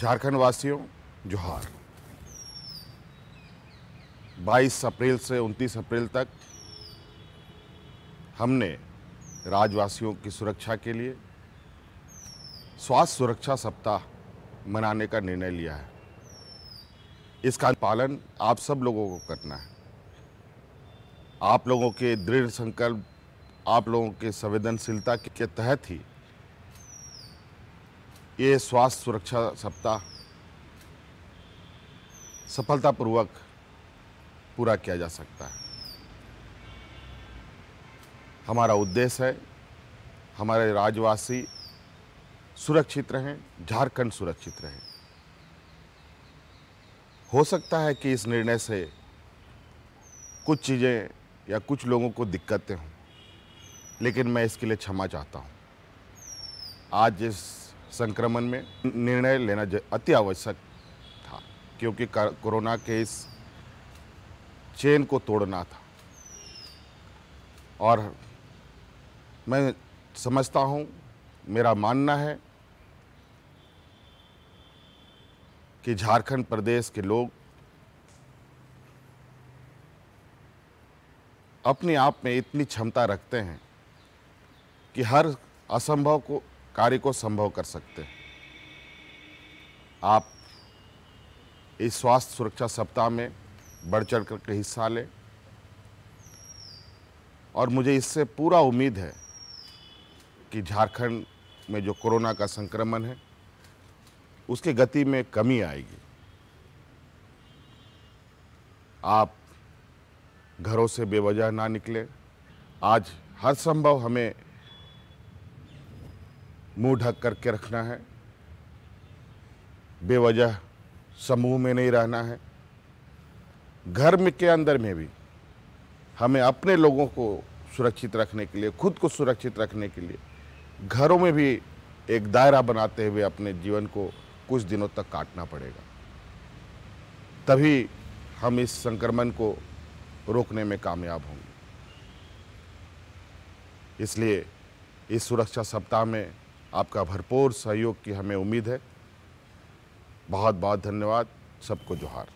झारखंड वासियों जोहार 22 अप्रैल से 29 अप्रैल तक हमने राजवासियों की सुरक्षा के लिए स्वास्थ्य सुरक्षा सप्ताह मनाने का निर्णय लिया है इसका पालन आप सब लोगों को करना है आप लोगों के दृढ़ संकल्प आप लोगों के संवेदनशीलता के तहत ही ये स्वास्थ्य सुरक्षा सप्ताह सफलतापूर्वक पूरा किया जा सकता है हमारा उद्देश्य है हमारे राज्यवासी सुरक्षित रहें झारखंड सुरक्षित रहें हो सकता है कि इस निर्णय से कुछ चीज़ें या कुछ लोगों को दिक्कतें हों लेकिन मैं इसके लिए क्षमा चाहता हूँ आज इस संक्रमण में निर्णय लेना अति आवश्यक था क्योंकि कोरोना के इस चेन को तोड़ना था और मैं समझता हूं मेरा मानना है कि झारखंड प्रदेश के लोग अपने आप में इतनी क्षमता रखते हैं कि हर असंभव को कार्य को संभव कर सकते हैं आप इस स्वास्थ्य सुरक्षा सप्ताह में बढ़ चढ़ करके हिस्सा लें और मुझे इससे पूरा उम्मीद है कि झारखंड में जो कोरोना का संक्रमण है उसके गति में कमी आएगी आप घरों से बेवजह ना निकलें आज हर संभव हमें मुंह ढक करके रखना है बेवजह समूह में नहीं रहना है घर में के अंदर में भी हमें अपने लोगों को सुरक्षित रखने के लिए खुद को सुरक्षित रखने के लिए घरों में भी एक दायरा बनाते हुए अपने जीवन को कुछ दिनों तक काटना पड़ेगा तभी हम इस संक्रमण को रोकने में कामयाब होंगे इसलिए इस सुरक्षा सप्ताह में आपका भरपूर सहयोग की हमें उम्मीद है बहुत बहुत धन्यवाद सबको जोहार